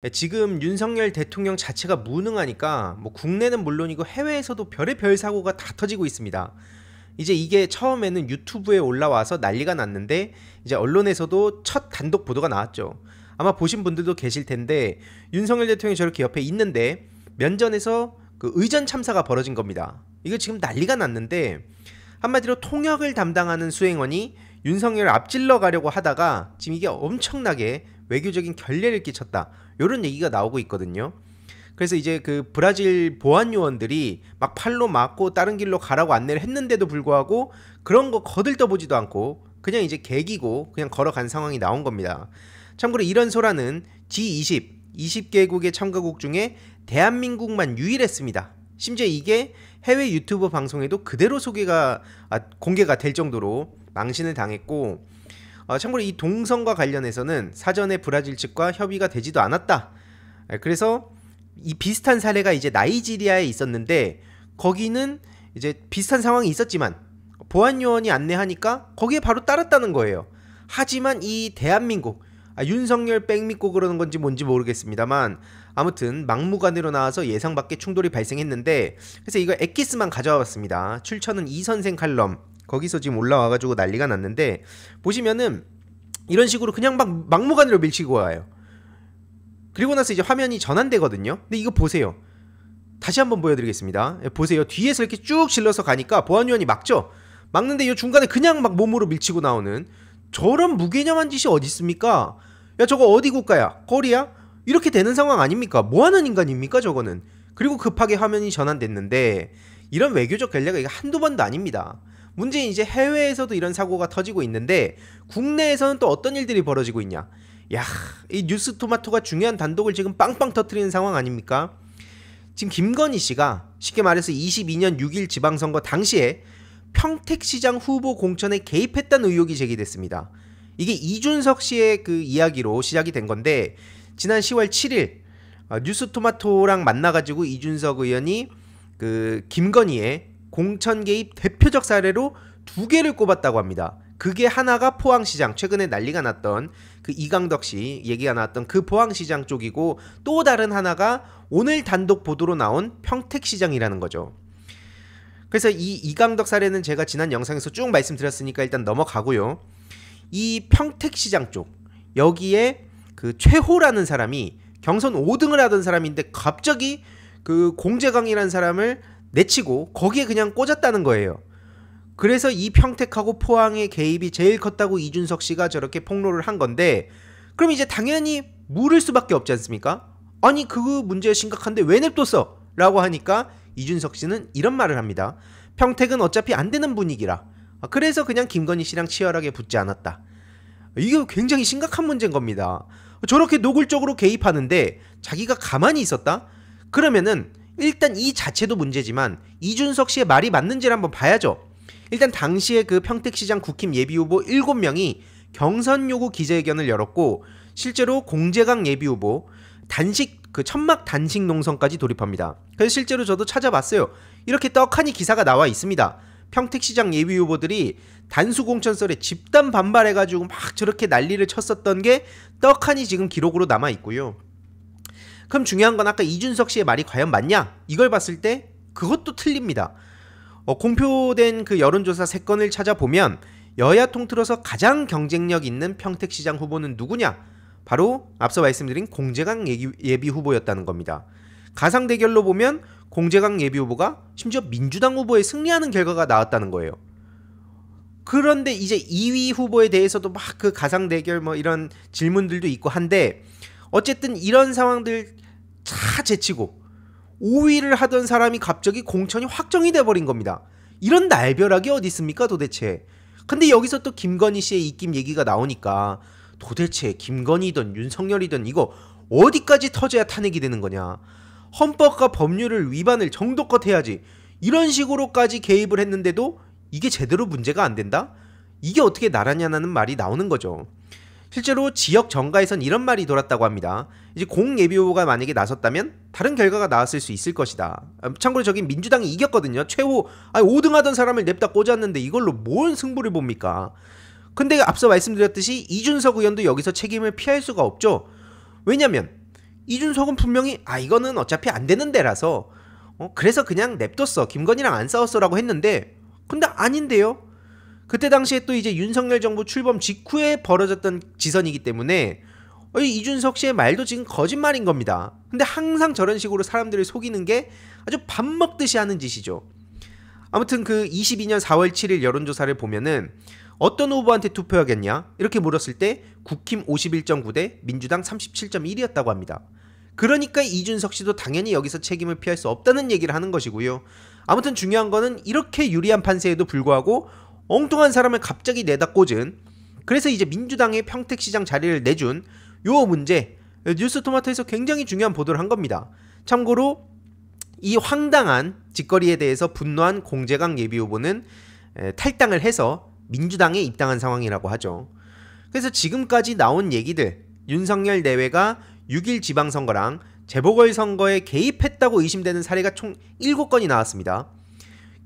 네, 지금 윤석열 대통령 자체가 무능하니까 뭐 국내는 물론이고 해외에서도 별의별 사고가 다 터지고 있습니다. 이제 이게 처음에는 유튜브에 올라와서 난리가 났는데 이제 언론에서도 첫 단독 보도가 나왔죠. 아마 보신 분들도 계실 텐데 윤석열 대통령이 저렇게 옆에 있는데 면전에서 그 의전 참사가 벌어진 겁니다. 이거 지금 난리가 났는데 한마디로 통역을 담당하는 수행원이 윤석열을 앞질러 가려고 하다가 지금 이게 엄청나게 외교적인 결례를 끼쳤다. 이런 얘기가 나오고 있거든요. 그래서 이제 그 브라질 보안 요원들이 막 팔로 막고 다른 길로 가라고 안내를 했는데도 불구하고 그런 거 거들떠보지도 않고 그냥 이제 개기고 그냥 걸어간 상황이 나온 겁니다. 참고로 이런 소라는 G20 20개국의 참가국 중에 대한민국만 유일했습니다. 심지어 이게 해외 유튜브 방송에도 그대로 소개가 아, 공개가 될 정도로 망신을 당했고 어, 참고로 이 동선과 관련해서는 사전에 브라질 측과 협의가 되지도 않았다. 예, 그래서 이 비슷한 사례가 이제 나이지리아에 있었는데 거기는 이제 비슷한 상황이 있었지만 보안 요원이 안내하니까 거기에 바로 따랐다는 거예요. 하지만 이 대한민국 아, 윤석열 백 믿고 그러는 건지 뭔지 모르겠습니다만 아무튼 막무가내로 나와서 예상밖의 충돌이 발생했는데 그래서 이거 엑기스만 가져와 봤습니다. 출처는 이 선생 칼럼 거기서 지금 올라와가지고 난리가 났는데 보시면은 이런 식으로 그냥 막 막무가내로 밀치고 와요. 그리고 나서 이제 화면이 전환되거든요. 근데 이거 보세요. 다시 한번 보여드리겠습니다. 예, 보세요. 뒤에서 이렇게 쭉 질러서 가니까 보안요원이 막죠. 막는데 이 중간에 그냥 막 몸으로 밀치고 나오는 저런 무개념한 짓이 어디 있습니까? 야 저거 어디 국가야? 거리야? 이렇게 되는 상황 아닙니까? 뭐하는 인간입니까 저거는? 그리고 급하게 화면이 전환됐는데 이런 외교적 전략이 한두 번도 아닙니다. 문제는 이제 해외에서도 이런 사고가 터지고 있는데 국내에서는 또 어떤 일들이 벌어지고 있냐. 야, 이 뉴스 토마토가 중요한 단독을 지금 빵빵 터트리는 상황 아닙니까? 지금 김건희 씨가 쉽게 말해서 22년 6일 지방선거 당시에 평택시장 후보 공천에 개입했다는 의혹이 제기됐습니다. 이게 이준석 씨의 그 이야기로 시작이 된 건데 지난 10월 7일 어, 뉴스토마토랑 만나가지고 이준석 의원이 그 김건희의 공천 개입 대표적 사례로 두 개를 꼽았다고 합니다. 그게 하나가 포항시장 최근에 난리가 났던 그 이강덕 씨 얘기가 나왔던 그 포항시장 쪽이고 또 다른 하나가 오늘 단독 보도로 나온 평택시장이라는 거죠. 그래서 이 이강덕 사례는 제가 지난 영상에서 쭉 말씀드렸으니까 일단 넘어가고요. 이 평택시장 쪽 여기에 그 최호라는 사람이 경선 5등을 하던 사람인데 갑자기 그 공재강이라는 사람을 내치고 거기에 그냥 꽂았다는 거예요. 그래서 이 평택하고 포항의 개입이 제일 컸다고 이준석 씨가 저렇게 폭로를 한 건데 그럼 이제 당연히 물을 수밖에 없지 않습니까? 아니 그 문제 심각한데 왜 냅뒀어? 라고 하니까 이준석 씨는 이런 말을 합니다. 평택은 어차피 안 되는 분위기라 그래서 그냥 김건희 씨랑 치열하게 붙지 않았다. 이게 굉장히 심각한 문제인 겁니다. 저렇게 노골적으로 개입하는데 자기가 가만히 있었다? 그러면은 일단 이 자체도 문제지만 이준석 씨의 말이 맞는지를 한번 봐야죠. 일단 당시에 그 평택시장 국힘 예비후보 7명이 경선 요구 기자회견을 열었고 실제로 공재강 예비후보 단식 그 천막 단식 농성까지 돌입합니다. 그래서 실제로 저도 찾아봤어요. 이렇게 떡하니 기사가 나와 있습니다. 평택시장 예비 후보들이 단수 공천설에 집단 반발해가지고 막 저렇게 난리를 쳤었던 게 떡하니 지금 기록으로 남아 있고요. 그럼 중요한 건 아까 이준석 씨의 말이 과연 맞냐? 이걸 봤을 때 그것도 틀립니다. 어, 공표된 그 여론조사 3 건을 찾아보면 여야 통틀어서 가장 경쟁력 있는 평택시장 후보는 누구냐? 바로 앞서 말씀드린 공재강 예비 후보였다는 겁니다. 가상 대결로 보면 공재강 예비 후보가 심지어 민주당 후보에 승리하는 결과가 나왔다는 거예요. 그런데 이제 2위 후보에 대해서도 막 그 가상 대결 뭐 이런 질문들도 있고 한데 어쨌든 이런 상황들 다 제치고 5위를 하던 사람이 갑자기 공천이 확정이 돼버린 겁니다. 이런 날벼락이 어디 있습니까 도대체. 근데 여기서 또 김건희 씨의 입김 얘기가 나오니까 도대체 김건희든 윤석열이든 이거 어디까지 터져야 탄핵이 되는 거냐. 헌법과 법률을 위반을 정도껏 해야지. 이런 식으로까지 개입을 했는데도 이게 제대로 문제가 안 된다? 이게 어떻게 나라냐는 말이 나오는 거죠. 실제로 지역 정가에선 이런 말이 돌았다고 합니다. 이제 공예비후보가 만약에 나섰다면 다른 결과가 나왔을 수 있을 것이다. 아, 참고로 저기 민주당이 이겼거든요. 최후 아 5등 하던 사람을 냅다 꽂았는데 이걸로 뭔 승부를 봅니까? 근데 앞서 말씀드렸듯이 이준석 의원도 여기서 책임을 피할 수가 없죠. 왜냐면 이준석은 분명히 아 이거는 어차피 안 되는 데라서 어, 그래서 그냥 냅뒀어 김건희랑 안 싸웠어라고 했는데 근데 아닌데요 그때 당시에 또 이제 윤석열 정부 출범 직후에 벌어졌던 지선이기 때문에 어, 이준석 씨의 말도 지금 거짓말인 겁니다. 근데 항상 저런 식으로 사람들을 속이는 게 아주 밥 먹듯이 하는 짓이죠. 아무튼 그 22년 4월 7일 여론조사를 보면은 어떤 후보한테 투표하겠냐? 이렇게 물었을 때 국힘 51.9대 민주당 37.1이었다고 합니다. 그러니까 이준석 씨도 당연히 여기서 책임을 피할 수 없다는 얘기를 하는 것이고요. 아무튼 중요한 거는 이렇게 유리한 판세에도 불구하고 엉뚱한 사람을 갑자기 내다 꽂은 그래서 이제 민주당의 평택시장 자리를 내준 요 문제 뉴스토마토에서 굉장히 중요한 보도를 한 겁니다. 참고로 이 황당한 짓거리에 대해서 분노한 공재강 예비후보는 탈당을 해서 민주당에 입당한 상황이라고 하죠. 그래서 지금까지 나온 얘기들 윤석열 내외가 6일 지방선거랑 재보궐선거에 개입했다고 의심되는 사례가 총 7건이 나왔습니다.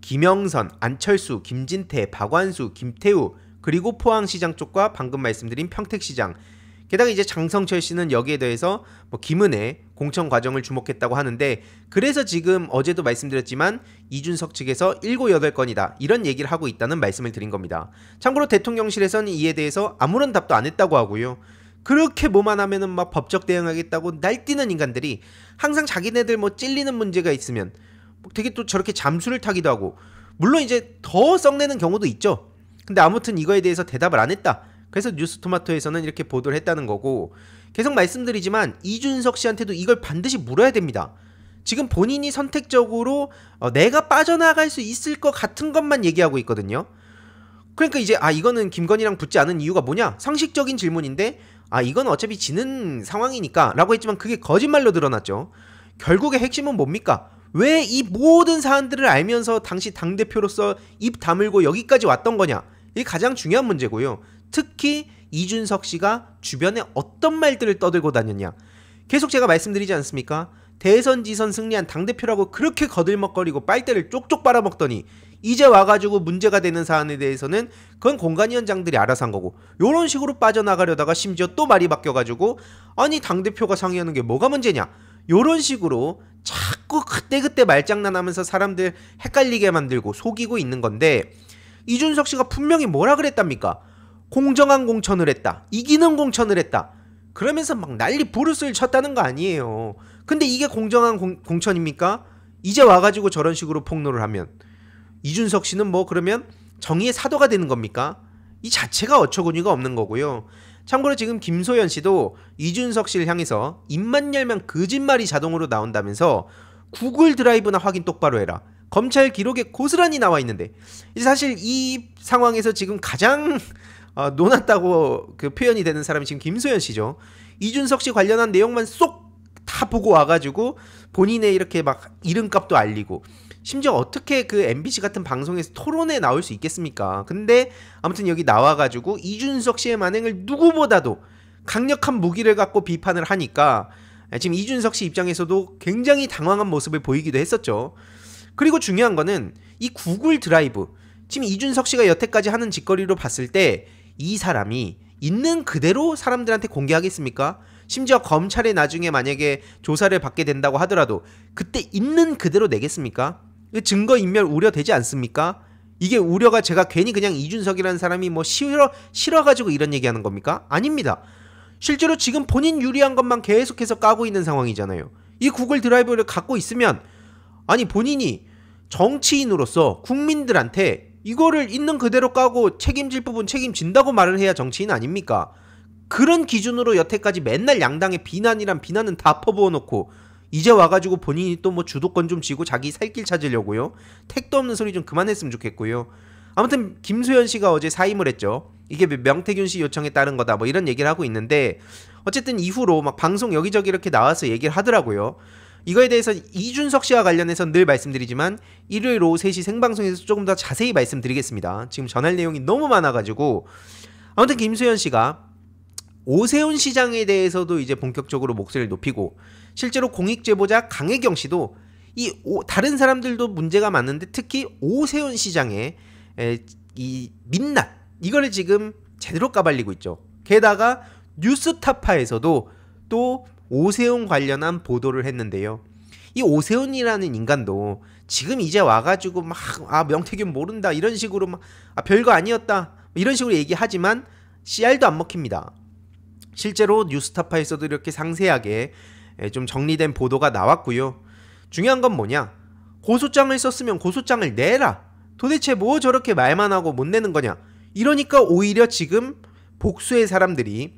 김영선, 안철수, 김진태, 박완수, 김태우 그리고 포항시장 쪽과 방금 말씀드린 평택시장 게다가 이제 장성철 씨는 여기에 대해서 뭐 김은혜 공천 과정을 주목했다고 하는데 그래서 지금 어제도 말씀드렸지만 이준석 측에서 7, 8건이다 이런 얘기를 하고 있다는 말씀을 드린 겁니다. 참고로 대통령실에서는 이에 대해서 아무런 답도 안 했다고 하고요. 그렇게 뭐만 하면은 막 법적 대응하겠다고 날뛰는 인간들이 항상 자기네들 뭐 찔리는 문제가 있으면 뭐 되게 또 저렇게 잠수를 타기도 하고 물론 이제 더 썩내는 경우도 있죠. 근데 아무튼 이거에 대해서 대답을 안 했다. 그래서 뉴스토마토에서는 이렇게 보도를 했다는 거고 계속 말씀드리지만 이준석 씨한테도 이걸 반드시 물어야 됩니다. 지금 본인이 선택적으로 어, 내가 빠져나갈 수 있을 것 같은 것만 얘기하고 있거든요. 그러니까 이제 아 이거는 김건희랑 붙지 않은 이유가 뭐냐 상식적인 질문인데 아 이건 어차피 지는 상황이니까라고 했지만 그게 거짓말로 드러났죠. 결국의 핵심은 뭡니까? 왜이 모든 사안들을 알면서 당시 당대표로서 입 다물고 여기까지 왔던 거냐? 이게 가장 중요한 문제고요. 특히 이준석 씨가 주변에 어떤 말들을 떠들고 다녔냐. 계속 제가 말씀드리지 않습니까? 대선 지선 승리한 당대표라고 그렇게 거들먹거리고 빨대를 쪽쪽 빨아먹더니 이제 와가지고 문제가 되는 사안에 대해서는 그건 공간위원장들이 알아서 한 거고 요런 식으로 빠져나가려다가 심지어 또 말이 바뀌어가지고 아니 당대표가 상의하는 게 뭐가 문제냐 요런 식으로 자꾸 그때그때 말장난하면서 사람들 헷갈리게 만들고 속이고 있는 건데 이준석 씨가 분명히 뭐라 그랬답니까? 공정한 공천을 했다. 이기는 공천을 했다. 그러면서 막 난리 부르스를 쳤다는 거 아니에요. 근데 이게 공정한 공, 공천입니까? 이제 와가지고 저런 식으로 폭로를 하면 이준석 씨는 뭐 그러면 정의의 사도가 되는 겁니까? 이 자체가 어처구니가 없는 거고요. 참고로 지금 김소연 씨도 이준석 씨를 향해서 입만 열면 거짓말이 자동으로 나온다면서 구글 드라이브나 확인 똑바로 해라. 검찰 기록에 고스란히 나와 있는데 이제 사실 이 상황에서 지금 가장 어, 논았다고 그 표현이 되는 사람이 지금 김소연 씨죠. 이준석 씨 관련한 내용만 쏙 다 보고 와가지고 본인의 이렇게 막 이름값도 알리고 심지어 어떻게 그 MBC 같은 방송에서 토론에 나올 수 있겠습니까? 근데 아무튼 여기 나와가지고 이준석 씨의 만행을 누구보다도 강력한 무기를 갖고 비판을 하니까 예, 지금 이준석 씨 입장에서도 굉장히 당황한 모습을 보이기도 했었죠. 그리고 중요한 거는 이 구글 드라이브. 지금 이준석 씨가 여태까지 하는 짓거리로 봤을 때 이 사람이 있는 그대로 사람들한테 공개하겠습니까? 심지어 검찰에 나중에 만약에 조사를 받게 된다고 하더라도 그때 있는 그대로 내겠습니까? 증거인멸 우려되지 않습니까? 이게 우려가 제가 괜히 그냥 이준석이라는 사람이 뭐 싫어, 싫어가지고 이런 얘기 하는 겁니까? 아닙니다. 실제로 지금 본인 유리한 것만 계속해서 까고 있는 상황이잖아요. 이 구글 드라이브를 갖고 있으면, 아니, 본인이 정치인으로서 국민들한테 이거를 있는 그대로 까고 책임질 부분 책임진다고 말을 해야 정치인 아닙니까? 그런 기준으로 여태까지 맨날 양당의 비난이란 비난은 다 퍼부어 놓고 이제 와가지고 본인이 또 뭐 주도권 좀 쥐고 자기 살길 찾으려고요. 택도 없는 소리 좀 그만했으면 좋겠고요. 아무튼 김소연 씨가 어제 사임을 했죠. 이게 명태균 씨 요청에 따른 거다 뭐 이런 얘기를 하고 있는데 어쨌든 이후로 막 방송 여기저기 이렇게 나와서 얘기를 하더라고요. 이거에 대해서 이준석 씨와 관련해서 늘 말씀드리지만 일요일 오후 3시 생방송에서 조금 더 자세히 말씀드리겠습니다. 지금 전할 내용이 너무 많아가지고 아무튼 김소연 씨가 오세훈 시장에 대해서도 이제 본격적으로 목소리를 높이고 실제로 공익 제보자 강혜경 씨도 이 오, 다른 사람들도 문제가 많은데 특히 오세훈 시장의 에, 이 민낯 이거를 지금 제대로 까발리고 있죠. 게다가 뉴스타파에서도 또 오세훈 관련한 보도를 했는데요. 이 오세훈이라는 인간도 지금 이제 와가지고 막 아 명태균 모른다 이런 식으로 막아 별거 아니었다 이런 식으로 얘기하지만 씨알도 안 먹힙니다. 실제로 뉴스타파에서도 이렇게 상세하게 예, 좀 정리된 보도가 나왔고요. 중요한 건 뭐냐? 고소장을 썼으면 고소장을 내라. 도대체 뭐 저렇게 말만 하고 못 내는 거냐? 이러니까 오히려 지금 복수의 사람들이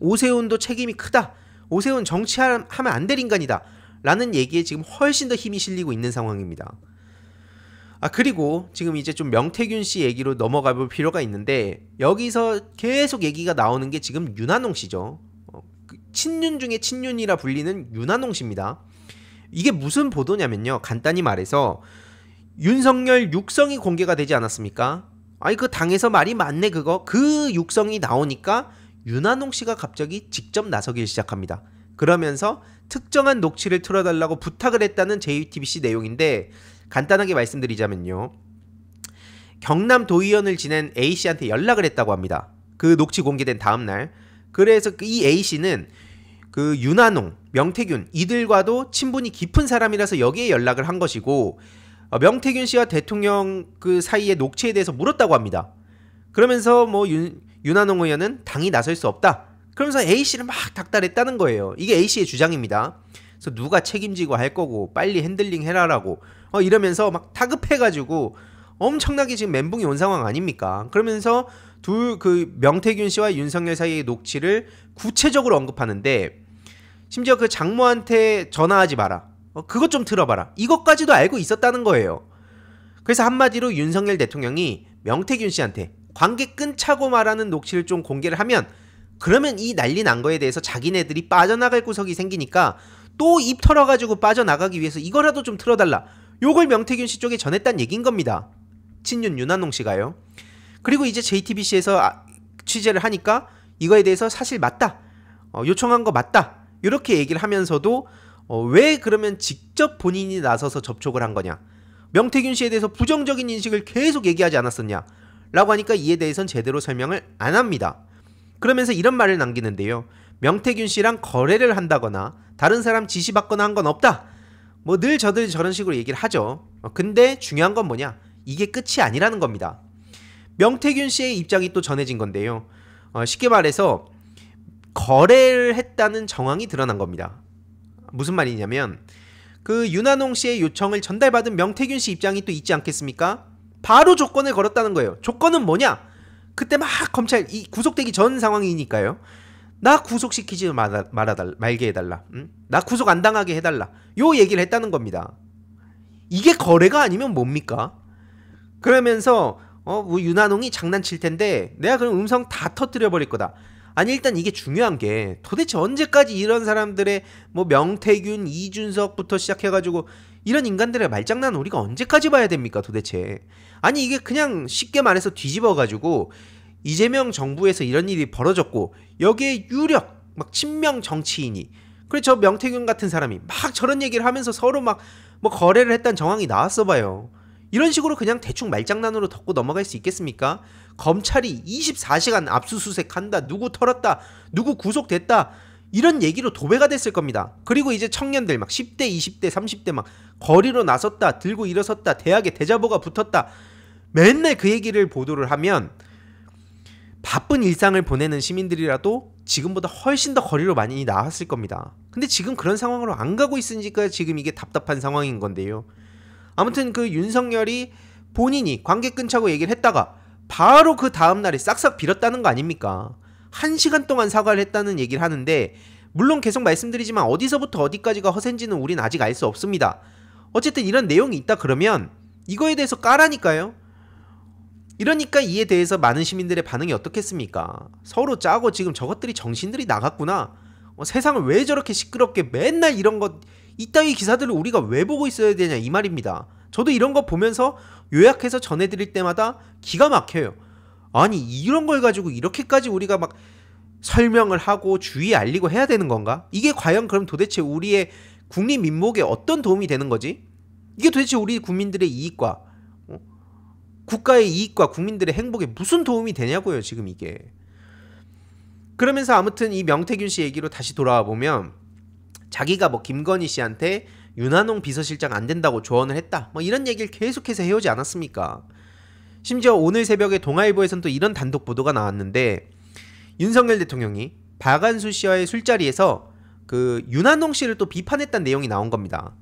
오세훈도 책임이 크다. 오세훈 정치하면 안 될 인간이다. 라는 얘기에 지금 훨씬 더 힘이 실리고 있는 상황입니다. 아, 그리고 지금 이제 좀 명태균 씨 얘기로 넘어가 볼 필요가 있는데 여기서 계속 얘기가 나오는 게 지금 윤한홍 씨죠. 친윤 중에 친윤이라 불리는 윤한홍 씨입니다. 이게 무슨 보도냐면요. 간단히 말해서 윤석열 육성이 공개가 되지 않았습니까? 아니 그 당에서 말이 맞네 그거. 그 육성이 나오니까 윤한홍 씨가 갑자기 직접 나서기 시작합니다. 그러면서 특정한 녹취를 틀어달라고 부탁을 했다는 JTBC 내용인데 간단하게 말씀드리자면요. 경남 도의원을 지낸 A씨한테 연락을 했다고 합니다. 그 녹취 공개된 다음날. 그래서 그 이 A씨는 그 윤한홍, 명태균 이들과도 친분이 깊은 사람이라서 여기에 연락을 한 것이고 어, 명태균 씨와 대통령 그 사이의 녹취에 대해서 물었다고 합니다. 그러면서 뭐 윤, 윤한홍 의원은 당이 나설 수 없다. 그러면서 A 씨를 막 닥달했다는 거예요. 이게 A 씨의 주장입니다. 그래서 누가 책임지고 할 거고 빨리 핸들링 해라라고 어, 이러면서 막 타급해가지고 엄청나게 지금 멘붕이 온 상황 아닙니까? 그러면서 둘 그 명태균 씨와 윤석열 사이의 녹취를 구체적으로 언급하는데 심지어 그 장모한테 전화하지 마라. 어, 그것 좀 들어봐라. 이것까지도 알고 있었다는 거예요. 그래서 한마디로 윤석열 대통령이 명태균 씨한테 관계 끊자고 말하는 녹취를 좀 공개를 하면 그러면 이 난리 난 거에 대해서 자기네들이 빠져나갈 구석이 생기니까 또 입 털어가지고 빠져나가기 위해서 이거라도 좀 틀어달라. 요걸 명태균 씨 쪽에 전했단 얘기인 겁니다. 친윤 윤한홍 씨가요. 그리고 이제 JTBC에서 취재를 하니까 이거에 대해서 사실 맞다. 어, 요청한 거 맞다. 이렇게 얘기를 하면서도 어, 왜 그러면 직접 본인이 나서서 접촉을 한 거냐? 명태균 씨에 대해서 부정적인 인식을 계속 얘기하지 않았었냐? 라고 하니까 이에 대해선 제대로 설명을 안 합니다. 그러면서 이런 말을 남기는데요. 명태균 씨랑 거래를 한다거나 다른 사람 지시받거나 한 건 없다. 뭐 늘 저들 저런 식으로 얘기를 하죠. 어, 근데 중요한 건 뭐냐? 이게 끝이 아니라는 겁니다. 명태균 씨의 입장이 또 전해진 건데요. 어, 쉽게 말해서 거래를 했다는 정황이 드러난 겁니다. 무슨 말이냐면 그 윤한홍 씨의 요청을 전달받은 명태균 씨 입장이 또 있지 않겠습니까? 바로 조건을 걸었다는 거예요. 조건은 뭐냐? 그때 막 검찰 이 구속되기 전 상황이니까요. 나 구속시키지 말아, 말아달, 말게 해달라. 응? 나 구속 안 당하게 해달라. 요 얘기를 했다는 겁니다. 이게 거래가 아니면 뭡니까? 그러면서 어, 뭐 윤한홍이 장난칠 텐데 내가 그럼 음성 다 터뜨려 버릴 거다. 아니 일단 이게 중요한 게 도대체 언제까지 이런 사람들의 뭐 명태균, 이준석부터 시작해가지고 이런 인간들의 말장난 우리가 언제까지 봐야 됩니까 도대체? 아니 이게 그냥 쉽게 말해서 뒤집어가지고 이재명 정부에서 이런 일이 벌어졌고 여기에 유력 막 친명 정치인이 그래 저 명태균 같은 사람이 막 저런 얘기를 하면서 서로 막 뭐 거래를 했던 정황이 나왔어 봐요. 이런 식으로 그냥 대충 말장난으로 덮고 넘어갈 수 있겠습니까? 검찰이 24시간 압수수색한다, 누구 털었다, 누구 구속됐다, 이런 얘기로 도배가 됐을 겁니다. 그리고 이제 청년들 막 10대, 20대, 30대 막 거리로 나섰다, 들고 일어섰다, 대학에 대자보가 붙었다, 맨날 그 얘기를 보도를 하면 바쁜 일상을 보내는 시민들이라도 지금보다 훨씬 더 거리로 많이 나왔을 겁니다. 근데 지금 그런 상황으로 안 가고 있으니까 지금 이게 답답한 상황인 건데요. 아무튼 그 윤석열이 본인이 관계 끊자고 얘기를 했다가 바로 그 다음날에 싹싹 빌었다는 거 아닙니까? 한 시간 동안 사과를 했다는 얘기를 하는데 물론 계속 말씀드리지만 어디서부터 어디까지가 허세인지는 우린 아직 알 수 없습니다. 어쨌든 이런 내용이 있다 그러면 이거에 대해서 까라니까요. 이러니까 이에 대해서 많은 시민들의 반응이 어떻겠습니까? 서로 짜고 지금 저것들이 정신들이 나갔구나. 어, 세상을 왜 저렇게 시끄럽게 맨날 이런 것 이따위 기사들을 우리가 왜 보고 있어야 되냐 이 말입니다. 저도 이런 거 보면서 요약해서 전해드릴 때마다 기가 막혀요. 아니 이런 걸 가지고 이렇게까지 우리가 막 설명을 하고 주의 알리고 해야 되는 건가? 이게 과연 그럼 도대체 우리의 국립 민목에 어떤 도움이 되는 거지? 이게 도대체 우리 국민들의 이익과 어? 국가의 이익과 국민들의 행복에 무슨 도움이 되냐고요 지금 이게. 그러면서 아무튼 이 명태균 씨 얘기로 다시 돌아와 보면 자기가 뭐 김건희 씨한테 윤한홍 비서실장 안 된다고 조언을 했다. 뭐 이런 얘기를 계속해서 해오지 않았습니까? 심지어 오늘 새벽에 동아일보에선 또 이런 단독 보도가 나왔는데 윤석열 대통령이 박안수 씨와의 술자리에서 그 윤한홍 씨를 또 비판했다는 내용이 나온 겁니다.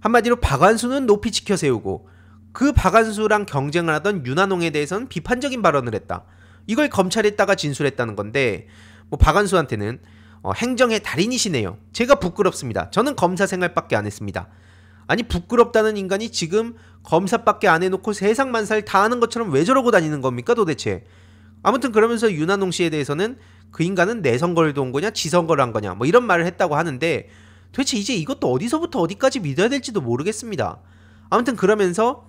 한마디로 박안수는 높이 지켜 세우고 그 박안수랑 경쟁을 하던 윤한홍에 대해서는 비판적인 발언을 했다. 이걸 검찰에다가 진술했다는 건데 뭐 박안수한테는 어, 행정의 달인이시네요. 제가 부끄럽습니다. 저는 검사 생활밖에 안 했습니다. 아니 부끄럽다는 인간이 지금 검사밖에 안 해놓고 세상 만사를 다 하는 것처럼 왜 저러고 다니는 겁니까 도대체? 아무튼 그러면서 윤한홍 씨에 대해서는 그 인간은 내 선거를 도운 거냐 지 선거를 한 거냐 뭐 이런 말을 했다고 하는데 도대체 이제 이것도 어디서부터 어디까지 믿어야 될지도 모르겠습니다. 아무튼 그러면서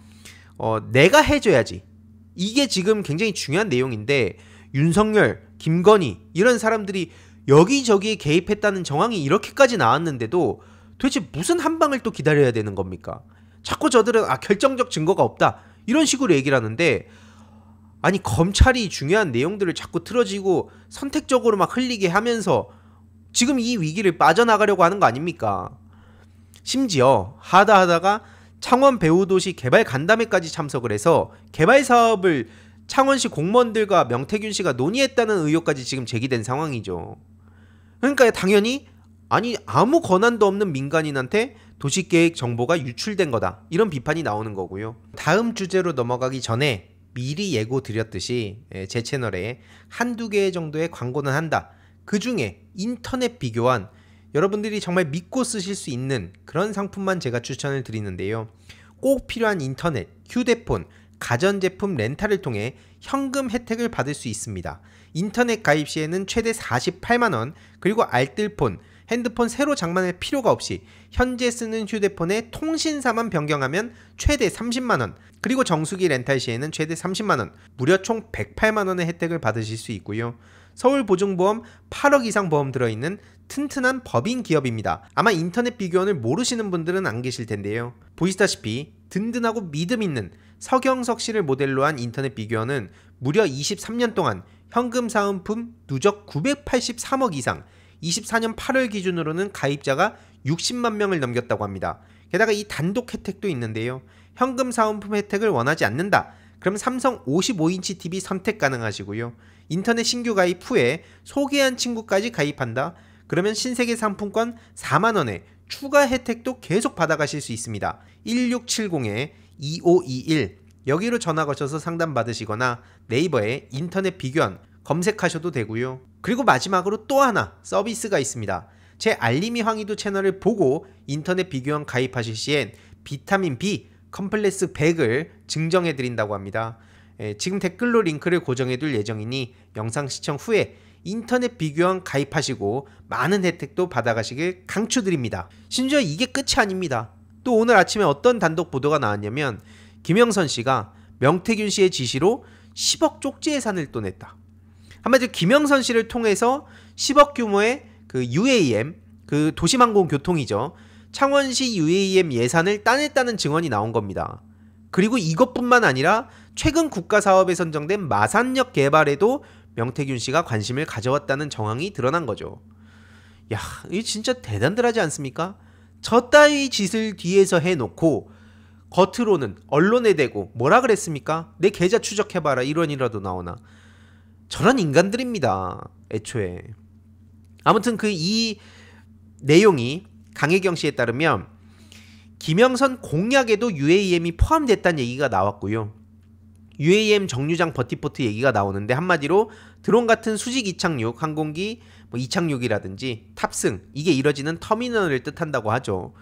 어, 내가 해줘야지 이게 지금 굉장히 중요한 내용인데 윤석열, 김건희 이런 사람들이 여기저기에 개입했다는 정황이 이렇게까지 나왔는데도 도대체 무슨 한방을 또 기다려야 되는 겁니까? 자꾸 저들은 아 결정적 증거가 없다 이런 식으로 얘기를 하는데 아니 검찰이 중요한 내용들을 자꾸 틀어지고 선택적으로 막 흘리게 하면서 지금 이 위기를 빠져나가려고 하는 거 아닙니까? 심지어 하다 하다가 창원 배우도시 개발 간담회까지 참석을 해서 개발 사업을 창원시 공무원들과 명태균 씨가 논의했다는 의혹까지 지금 제기된 상황이죠. 그러니까 당연히 아니 아무 권한도 없는 민간인한테 도시계획 정보가 유출된 거다. 이런 비판이 나오는 거고요. 다음 주제로 넘어가기 전에 미리 예고 드렸듯이 예, 제 채널에 한두 개 정도의 광고는 한다. 그 중에 인터넷 비교한 여러분들이 정말 믿고 쓰실 수 있는 그런 상품만 제가 추천을 드리는데요. 꼭 필요한 인터넷, 휴대폰, 가전제품 렌탈을 통해 현금 혜택을 받을 수 있습니다. 인터넷 가입 시에는 최대 48만원, 그리고 알뜰폰, 핸드폰 새로 장만할 필요가 없이 현재 쓰는 휴대폰의 통신사만 변경하면 최대 30만원, 그리고 정수기 렌탈 시에는 최대 30만원, 무려 총 108만원의 혜택을 받으실 수 있고요. 서울보증보험 8억 이상 보험 들어있는 튼튼한 법인 기업입니다. 아마 인터넷 비교원을 모르시는 분들은 안 계실 텐데요. 보시다시피 든든하고 믿음 있는 서경석 씨를 모델로 한 인터넷 비교원은 무려 23년 동안 현금 사은품 누적 983억 이상 24년 8월 기준으로는 가입자가 60만 명을 넘겼다고 합니다. 게다가 이 단독 혜택도 있는데요. 현금 사은품 혜택을 원하지 않는다. 그럼 삼성 55인치 TV 선택 가능하시고요. 인터넷 신규 가입 후에 소개한 친구까지 가입한다. 그러면 신세계 상품권 4만원에 추가 혜택도 계속 받아가실 수 있습니다. 1670에 2521 여기로 전화 거셔서 상담 받으시거나 네이버에 인터넷 비교한 검색하셔도 되고요. 그리고 마지막으로 또 하나 서비스가 있습니다. 제 알림이 황희도 채널을 보고 인터넷 비교원 가입하실 시엔 비타민 B 컴플렉스 100을 증정해 드린다고 합니다. 예, 지금 댓글로 링크를 고정해 둘 예정이니 영상 시청 후에 인터넷 비교원 가입하시고 많은 혜택도 받아가시길 강추드립니다. 심지어 이게 끝이 아닙니다. 또 오늘 아침에 어떤 단독 보도가 나왔냐면 김영선 씨가 명태균 씨의 지시로 10억 쪽지 예산을 또 냈다. 한마디로 김영선 씨를 통해서 10억 규모의 그 UAM 그 도시망공 교통이죠. 창원시 UAM 예산을 따냈다는 증언이 나온 겁니다. 그리고 이것뿐만 아니라 최근 국가 사업에 선정된 마산역 개발에도 명태균 씨가 관심을 가져왔다는 정황이 드러난 거죠. 야, 이 진짜 대단들하지 않습니까? 저 따위 짓을 뒤에서 해놓고 겉으로는 언론에 대고 뭐라 그랬습니까? 내 계좌 추적해봐라 이런이라도 나오나 저런 인간들입니다. 애초에 아무튼 그 이 내용이 강혜경 씨에 따르면 김영선 공약에도 UAM이 포함됐다는 얘기가 나왔고요. UAM 정류장 버티포트 얘기가 나오는데 한마디로 드론 같은 수직 이착륙, 항공기 뭐 이착륙이라든지 탑승 이게 이뤄지는 터미널을 뜻한다고 하죠.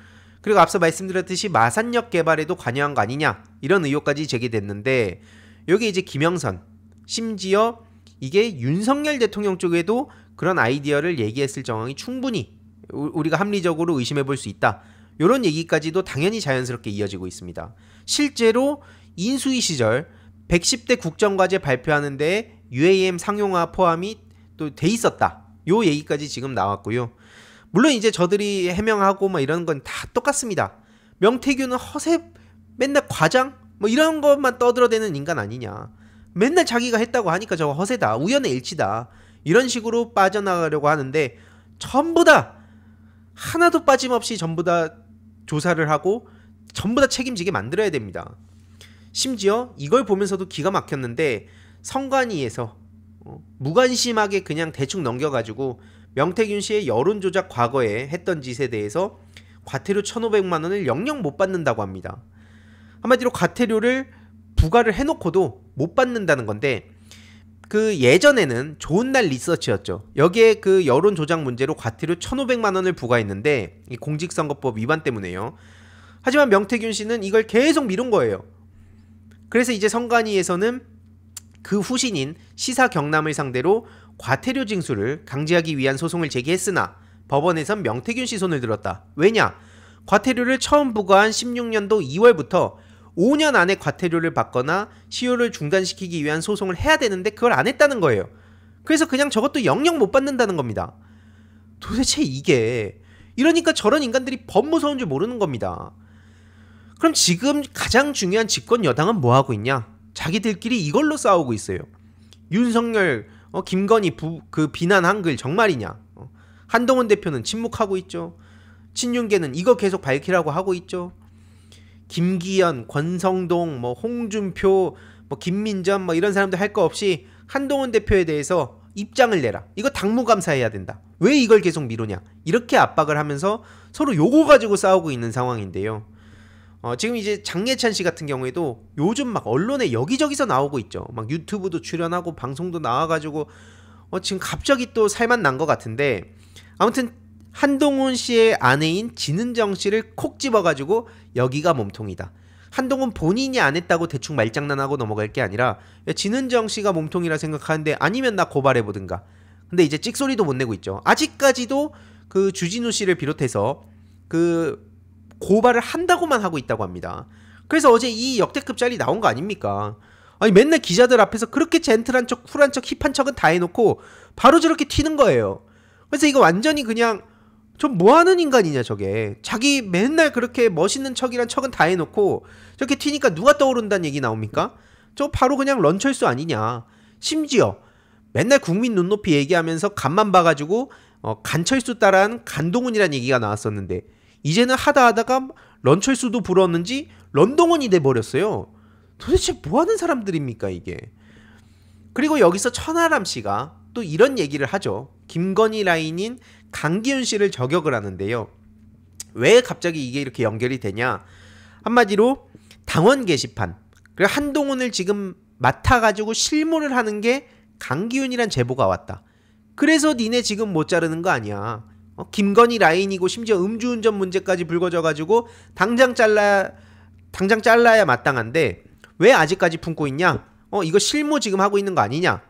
그리고 앞서 말씀드렸듯이 마산역 개발에도 관여한 거 아니냐 이런 의혹까지 제기됐는데 여기 이제 김영선 심지어 이게 윤석열 대통령 쪽에도 그런 아이디어를 얘기했을 정황이 충분히 우리가 합리적으로 의심해 볼 수 있다. 이런 얘기까지도 당연히 자연스럽게 이어지고 있습니다. 실제로 인수위 시절 110대 국정과제 발표하는데 UAM 상용화 포함이 또 돼 있었다. 요 얘기까지 지금 나왔고요. 물론 이제 저들이 해명하고 뭐 이런 건 다 똑같습니다. 명태균은 허세 맨날 과장 뭐 이런 것만 떠들어대는 인간 아니냐. 맨날 자기가 했다고 하니까 저거 허세다. 우연의 일치다. 이런 식으로 빠져나가려고 하는데 전부 다 하나도 빠짐없이 전부 다 조사를 하고 전부 다 책임지게 만들어야 됩니다. 심지어 이걸 보면서도 기가 막혔는데 성관위에서 어, 무관심하게 그냥 대충 넘겨가지고 명태균 씨의 여론조작 과거에 했던 짓에 대해서 과태료 1,500만 원을 영영 못 받는다고 합니다. 한마디로 과태료를 부과를 해놓고도 못 받는다는 건데 그 예전에는 좋은 날 리서치였죠. 여기에 그 여론 조작 문제로 과태료 1,500만 원을 부과했는데 공직선거법 위반 때문에요. 하지만 명태균 씨는 이걸 계속 미룬 거예요. 그래서 이제 선관위에서는 그 후신인 시사 경남을 상대로 과태료 징수를 강제하기 위한 소송을 제기했으나 법원에선 명태균 씨 손을 들었다. 왜냐? 과태료를 처음 부과한 16년도 2월부터 5년 안에 과태료를 받거나 시효를 중단시키기 위한 소송을 해야 되는데 그걸 안 했다는 거예요. 그래서 그냥 저것도 영영 못 받는다는 겁니다. 도대체 이게 이러니까 저런 인간들이 법 무서운 줄 모르는 겁니다. 그럼 지금 가장 중요한 집권 여당은 뭐 하고 있냐? 자기들끼리 이걸로 싸우고 있어요. 윤석열 어, 김건희 부, 그 비난 한글 정말이냐? 어, 한동훈 대표는 침묵하고 있죠. 친윤계는 이거 계속 밝히라고 하고 있죠. 김기현, 권성동, 뭐 홍준표, 뭐 김민전 뭐 이런 사람들 할 거 없이 한동훈 대표에 대해서 입장을 내라. 이거 당무감사해야 된다. 왜 이걸 계속 미루냐? 이렇게 압박을 하면서 서로 요거 가지고 싸우고 있는 상황인데요. 어, 지금 이제 장예찬 씨 같은 경우에도 요즘 막 언론에 여기저기서 나오고 있죠. 막 유튜브도 출연하고 방송도 나와가지고 어, 지금 갑자기 또 살만 난 것 같은데 아무튼 한동훈 씨의 아내인 진은정 씨를 콕 집어가지고 여기가 몸통이다. 한동훈 본인이 안 했다고 대충 말장난하고 넘어갈 게 아니라 진은정 씨가 몸통이라 생각하는데 아니면 나 고발해 보든가. 근데 이제 찍소리도 못 내고 있죠. 아직까지도 그 주진우 씨를 비롯해서 그 고발을 한다고만 하고 있다고 합니다. 그래서 어제 이 역대급 짤이 나온 거 아닙니까? 아니 맨날 기자들 앞에서 그렇게 젠틀한 척, 쿨한 척, 힙한 척은 다 해놓고 바로 저렇게 튀는 거예요. 그래서 이거 완전히 그냥 좀 뭐하는 인간이냐 저게 자기 맨날 그렇게 멋있는 척이란 척은 다 해놓고 저렇게 튀니까 누가 떠오른다는 얘기 나옵니까? 저 바로 그냥 런철수 아니냐 심지어 맨날 국민 눈높이 얘기하면서 간만 봐가지고 어, 간철수 따라한 간동훈이란 얘기가 나왔었는데 이제는 하다 하다가 런철수도 불었는지 런동원이 돼 버렸어요. 도대체 뭐 하는 사람들입니까 이게? 그리고 여기서 천하람 씨가 또 이런 얘기를 하죠. 김건희 라인인 강기훈 씨를 저격을 하는데요. 왜 갑자기 이게 이렇게 연결이 되냐? 한마디로 당원 게시판 그리고 한동훈을 지금 맡아가지고 실무를 하는 게 강기훈이란 제보가 왔다. 그래서 니네 지금 못 자르는 거 아니야. 어? 김건희 라인이고 심지어 음주운전 문제까지 불거져가지고 당장 잘라 당장 잘라야 마땅한데 왜 아직까지 품고 있냐? 어 이거 실무 지금 하고 있는 거 아니냐?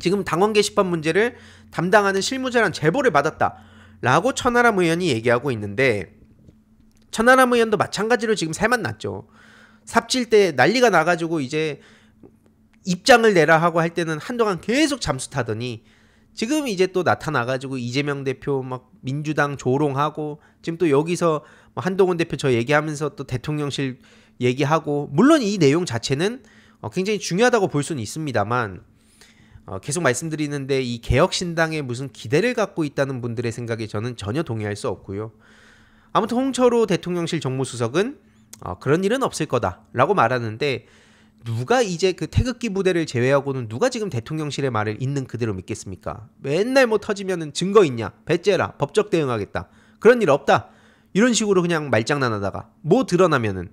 지금 당원 게시판 문제를 담당하는 실무자란 제보를 받았다. 라고 천하람 의원이 얘기하고 있는데 천하람 의원도 마찬가지로 지금 새만 났죠. 삽질 때 난리가 나가지고 이제 입장을 내라 하고 할 때는 한동안 계속 잠수 타더니 지금 이제 또 나타나가지고 이재명 대표 막 민주당 조롱하고 지금 또 여기서 뭐 한동훈 대표 저 얘기하면서 또 대통령실 얘기하고 물론 이 내용 자체는 어, 굉장히 중요하다고 볼 수는 있습니다만 어, 계속 말씀드리는데 이 개혁신당에 무슨 기대를 갖고 있다는 분들의 생각에 저는 전혀 동의할 수 없고요. 아무튼 홍철호 대통령실 정무수석은 어, 그런 일은 없을 거다라고 말하는데 누가 이제 그 태극기 부대를 제외하고는 누가 지금 대통령실의 말을 있는 그대로 믿겠습니까? 맨날 뭐 터지면은 증거 있냐? 배째라. 법적 대응하겠다. 그런 일 없다. 이런 식으로 그냥 말장난하다가 뭐 드러나면은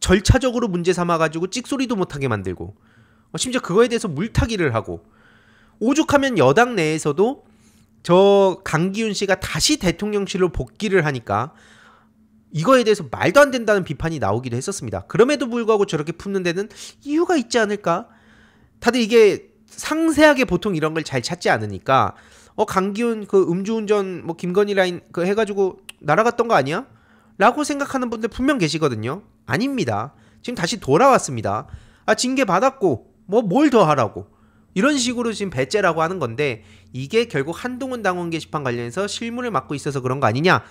절차적으로 문제 삼아 가지고 찍소리도 못 하게 만들고 어, 심지어 그거에 대해서 물타기를 하고 오죽하면 여당 내에서도 저 강기훈 씨가 다시 대통령실로 복귀를 하니까 이거에 대해서 말도 안 된다는 비판이 나오기도 했었습니다. 그럼에도 불구하고 저렇게 푸는 데는 이유가 있지 않을까? 다들 이게 상세하게 보통 이런 걸 잘 찾지 않으니까 어 강기훈 그 음주운전 뭐 김건희 라인 그 해가지고 날아갔던 거 아니야? 라고 생각하는 분들 분명 계시거든요. 아닙니다. 지금 다시 돌아왔습니다. 아 징계 받았고 뭐 뭘 더 하라고 이런 식으로 지금 배째라고 하는 건데 이게 결국 한동훈 당원 게시판 관련해서 실무를 맡고 있어서 그런 거 아니냐?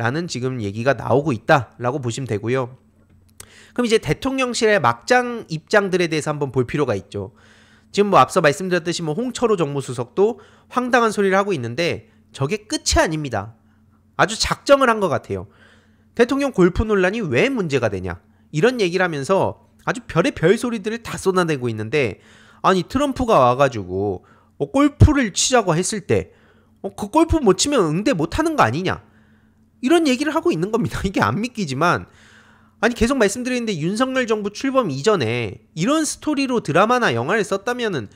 라는 지금 얘기가 나오고 있다라고 보시면 되고요. 그럼 이제 대통령실의 막장 입장들에 대해서 한번 볼 필요가 있죠. 지금 뭐 앞서 말씀드렸듯이 뭐 홍철호 정무수석도 황당한 소리를 하고 있는데 저게 끝이 아닙니다. 아주 작정을 한 것 같아요. 대통령 골프 논란이 왜 문제가 되냐 이런 얘기를 하면서 아주 별의 별 소리들을 다 쏟아내고 있는데 아니 트럼프가 와가지고 어, 골프를 치자고 했을 때 어, 그 골프 못 치면 응대 못 하는 거 아니냐 이런 얘기를 하고 있는 겁니다. 이게 안 믿기지만 아니 계속 말씀드리는데 윤석열 정부 출범 이전에 이런 스토리로 드라마나 영화를 썼다면은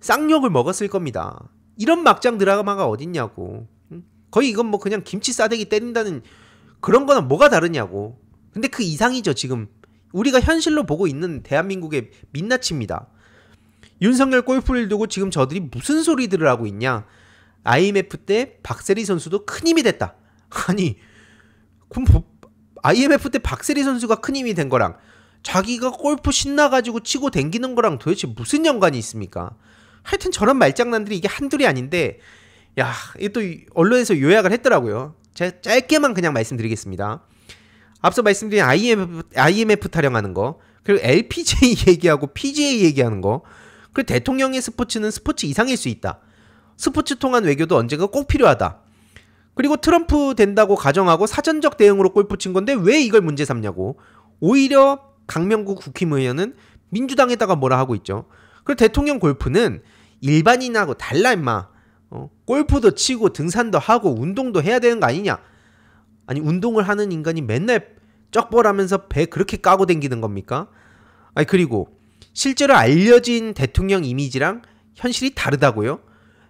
쌍욕을 먹었을 겁니다. 이런 막장 드라마가 어딨냐고. 거의 이건 뭐 그냥 김치 싸대기 때린다는 그런 거나 뭐가 다르냐고. 근데 그 이상이죠, 지금. 우리가 현실로 보고 있는 대한민국의 민낯입니다. 윤석열 골프를 두고 지금 저들이 무슨 소리들을 하고 있냐. IMF 때 박세리 선수도 큰 힘이 됐다. 아니, 그럼 IMF 때 박세리 선수가 큰 힘이 된 거랑 자기가 골프 신나가지고 치고 댕기는 거랑 도대체 무슨 연관이 있습니까? 하여튼 저런 말장난들이 이게 한둘이 아닌데, 야, 이게 또 언론에서 요약을 했더라고요. 제가 짧게만 그냥 말씀드리겠습니다. 앞서 말씀드린 IMF, IMF 타령하는 거, 그리고 LPGA 얘기하고 PGA 얘기하는 거, 그리고 대통령의 스포츠는 스포츠 이상일 수 있다. 스포츠 통한 외교도 언젠가 꼭 필요하다. 그리고 트럼프 된다고 가정하고 사전적 대응으로 골프 친 건데 왜 이걸 문제 삼냐고. 오히려 강명구 국힘의원은 민주당에다가 뭐라 하고 있죠. 그리고 대통령 골프는 일반인하고 달라 임마. 어, 골프도 치고 등산도 하고 운동도 해야 되는 거 아니냐. 아니 운동을 하는 인간이 맨날 쩍벌하면서 배 그렇게 까고 댕기는 겁니까? 아니 그리고 실제로 알려진 대통령 이미지랑 현실이 다르다고요?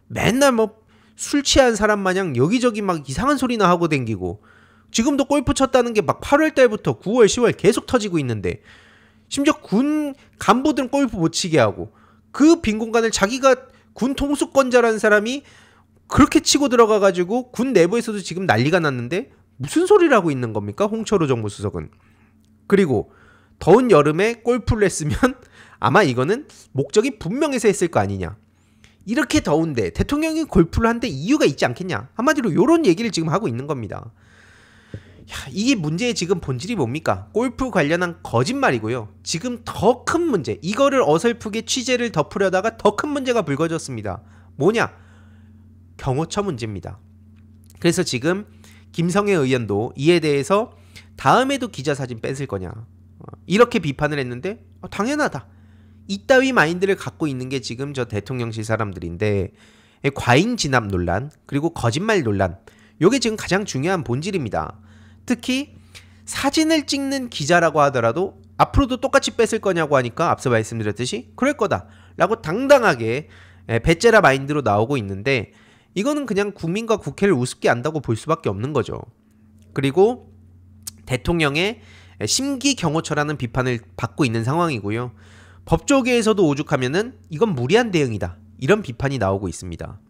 맨날 뭐술 취한 사람 마냥 여기저기 막 이상한 소리나 하고 댕기고 지금도 골프 쳤다는 게 막 8월 달부터 9월, 10월 계속 터지고 있는데 심지어 군 간부들은 골프 못 치게 하고 그 빈 공간을 자기가 군 통수권자라는 사람이 그렇게 치고 들어가 가지고 군 내부에서도 지금 난리가 났는데 무슨 소리를 하고 있는 겁니까? 홍철호 정무수석은. 그리고 더운 여름에 골프를 했으면 아마 이거는 목적이 분명해서 했을 거 아니냐. 이렇게 더운데 대통령이 골프를 한데 이유가 있지 않겠냐. 한마디로 요런 얘기를 지금 하고 있는 겁니다. 야, 이게 문제의 지금 본질이 뭡니까? 골프 관련한 거짓말이고요. 지금 더 큰 문제, 이거를 어설프게 취재를 덮으려다가 더 큰 문제가 불거졌습니다. 뭐냐? 경호처 문제입니다. 그래서 지금 김성애 의원도 이에 대해서 다음에도 기자 사진 뺏을 거냐 어, 이렇게 비판을 했는데 어, 당연하다. 이따위 마인드를 갖고 있는 게 지금 저 대통령실 사람들인데 예, 과잉 진압 논란 그리고 거짓말 논란 요게 지금 가장 중요한 본질입니다. 특히 사진을 찍는 기자라고 하더라도 앞으로도 똑같이 뺏을 거냐고 하니까 앞서 말씀드렸듯이 그럴 거다라고 당당하게 예, 배째라 마인드로 나오고 있는데 이거는 그냥 국민과 국회를 우습게 안다고 볼 수밖에 없는 거죠. 그리고 대통령의 예, 심기 경호처라는 비판을 받고 있는 상황이고요. 법조계에서도 오죽하면은 이건 무리한 대응이다. 이런 비판이 나오고 있습니다.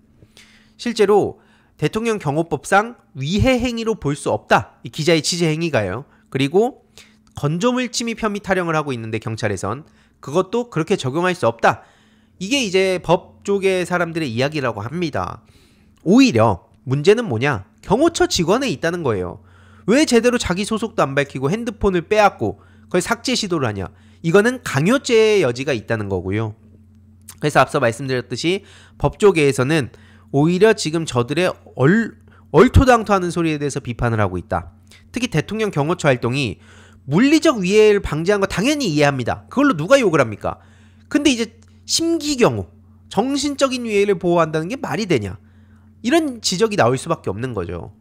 실제로 대통령 경호법상 위해 행위로 볼 수 없다. 이 기자의 취재 행위가요. 그리고 건조물 침입 혐의 타령을 하고 있는데 경찰에선 그것도 그렇게 적용할 수 없다. 이게 이제 법 쪽의 사람들의 이야기라고 합니다. 오히려 문제는 뭐냐? 경호처 직원에 있다는 거예요. 왜 제대로 자기 소속도 안 밝히고 핸드폰을 빼앗고 그걸 삭제 시도를 하냐? 이거는 강요죄의 여지가 있다는 거고요. 그래서 앞서 말씀드렸듯이 법조계에서는 오히려 지금 저들의 얼, 얼토당토하는 소리에 대해서 비판을 하고 있다. 특히 대통령 경호처 활동이 물리적 위해를 방지한 거 당연히 이해합니다. 그걸로 누가 욕을 합니까? 근데 이제 심기경우 정신적인 위해를 보호한다는 게 말이 되냐? 이런 지적이 나올 수밖에 없는 거죠.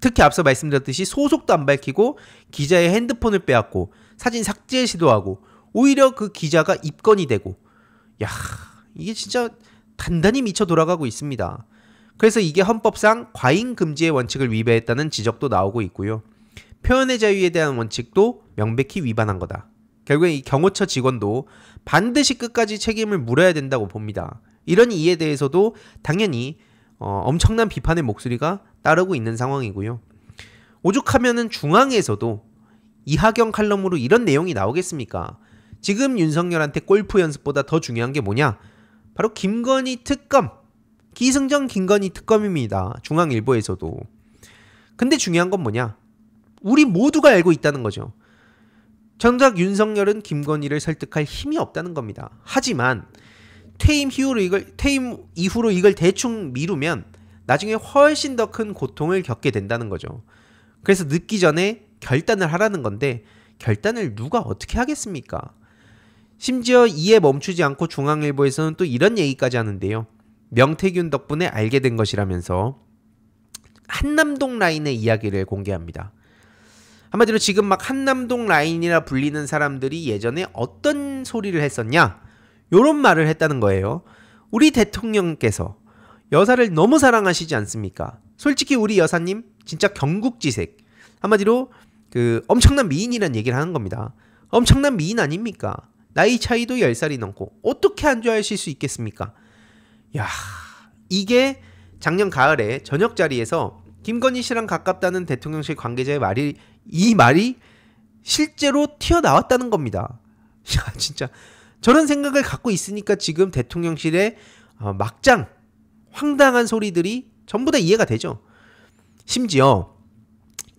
특히 앞서 말씀드렸듯이 소속도 안 밝히고 기자의 핸드폰을 빼앗고 사진 삭제 시도하고 오히려 그 기자가 입건이 되고 야 이게 진짜 단단히 미쳐 돌아가고 있습니다. 그래서 이게 헌법상 과잉 금지의 원칙을 위배했다는 지적도 나오고 있고요. 표현의 자유에 대한 원칙도 명백히 위반한 거다. 결국엔 이 경호처 직원도 반드시 끝까지 책임을 물어야 된다고 봅니다. 이런 이에 대해서도 당연히 어, 엄청난 비판의 목소리가 따르고 있는 상황이고요. 오죽하면은 중앙에서도 이하경 칼럼으로 이런 내용이 나오겠습니까? 지금 윤석열한테 골프 연습보다 더 중요한 게 뭐냐? 바로 김건희 특검. 기승전 김건희 특검입니다. 중앙일보에서도. 근데 중요한 건 뭐냐? 우리 모두가 알고 있다는 거죠. 정작 윤석열은 김건희를 설득할 힘이 없다는 겁니다. 하지만 퇴임 이후로 이걸 퇴임 이후로 이걸 대충 미루면 나중에 훨씬 더 큰 고통을 겪게 된다는 거죠. 그래서 늦기 전에 결단을 하라는 건데 결단을 누가 어떻게 하겠습니까? 심지어 이에 멈추지 않고 중앙일보에서는 또 이런 얘기까지 하는데요. 명태균 덕분에 알게 된 것이라면서 한남동 라인의 이야기를 공개합니다. 한마디로 지금 막 한남동 라인이라 불리는 사람들이 예전에 어떤 소리를 했었냐? 요런 말을 했다는 거예요. 우리 대통령께서 여사를 너무 사랑하시지 않습니까? 솔직히 우리 여사님 진짜 경국지색. 한마디로 그 엄청난 미인이라는 얘기를 하는 겁니다. 엄청난 미인 아닙니까? 나이 차이도 10살이 넘고 어떻게 안 좋아하실 수 있겠습니까? 야, 이게 작년 가을에 저녁 자리에서 김건희 씨랑 가깝다는 대통령실 관계자의 말이 이 말이 실제로 튀어나왔다는 겁니다. 야, 진짜 저런 생각을 갖고 있으니까 지금 대통령실의 어, 막장 황당한 소리들이 전부 다 이해가 되죠. 심지어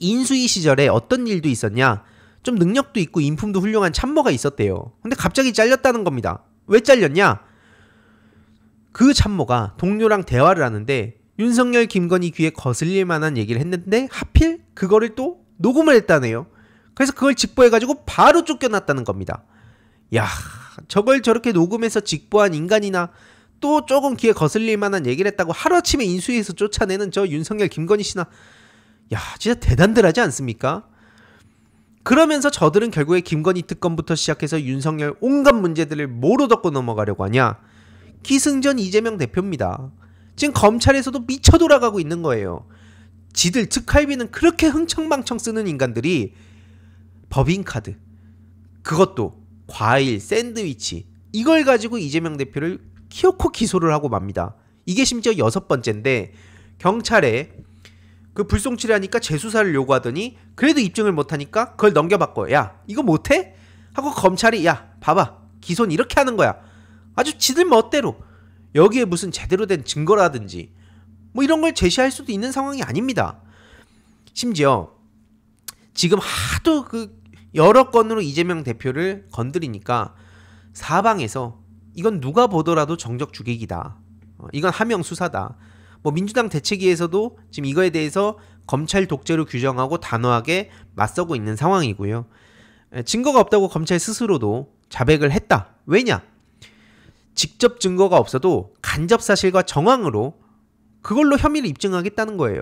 인수위 시절에 어떤 일도 있었냐? 좀 능력도 있고 인품도 훌륭한 참모가 있었대요. 근데 갑자기 잘렸다는 겁니다. 왜 잘렸냐? 그 참모가 동료랑 대화를 하는데 윤석열 김건희 귀에 거슬릴 만한 얘기를 했는데 하필 그거를 또 녹음을 했다네요. 그래서 그걸 직보해가지고 바로 쫓겨났다는 겁니다. 야, 저걸 저렇게 녹음해서 직보한 인간이나 또 조금 귀에 거슬릴 만한 얘기를 했다고 하루아침에 인수위에서 쫓아내는 저 윤석열 김건희 씨나 야, 진짜 대단들하지 않습니까? 그러면서 저들은 결국에 김건희 특검부터 시작해서 윤석열 온갖 문제들을 뭐로 덮고 넘어가려고 하냐? 기승전 이재명 대표입니다. 지금 검찰에서도 미쳐 돌아가고 있는 거예요. 지들 특활비는 그렇게 흥청망청 쓰는 인간들이 법인카드, 그것도 과일, 샌드위치, 이걸 가지고 이재명 대표를 키오코 기소를 하고 맙니다. 이게 심지어 여섯 번째인데, 경찰에 그 불송치라니까 재수사를 요구하더니 그래도 입증을 못하니까 그걸 넘겨받고 야 이거 못해? 하고 검찰이 야 봐봐 기소는 이렇게 하는 거야 아주 지들 멋대로 여기에 무슨 제대로 된 증거라든지 뭐 이런 걸 제시할 수도 있는 상황이 아닙니다 심지어 지금 하도 그 여러 건으로 이재명 대표를 건드리니까 사방에서 이건 누가 보더라도 정적 주객이다 어, 이건 하명 수사다 뭐 민주당 대책위에서도 지금 이거에 대해서 검찰 독재로 규정하고 단호하게 맞서고 있는 상황이고요. 예, 증거가 없다고 검찰 스스로도 자백을 했다. 왜냐? 직접 증거가 없어도 간접 사실과 정황으로 그걸로 혐의를 입증하겠다는 거예요.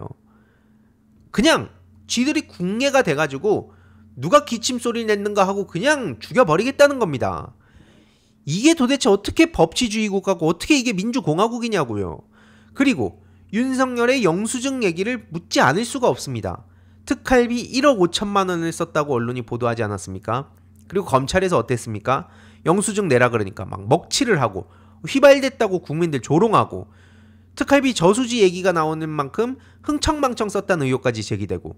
그냥 쥐들이 궁예가 돼가지고 누가 기침 소리 를 냈는가 하고 그냥 죽여버리겠다는 겁니다. 이게 도대체 어떻게 법치주의 국하고 어떻게 이게 민주공화국이냐고요. 그리고 윤석열의 영수증 얘기를 묻지 않을 수가 없습니다. 특할비 1억 5천만 원을 썼다고 언론이 보도하지 않았습니까? 그리고 검찰에서 어땠습니까? 영수증 내라 그러니까 막 먹칠을 하고 휘발됐다고 국민들 조롱하고 특할비 저수지 얘기가 나오는 만큼 흥청망청 썼다는 의혹까지 제기되고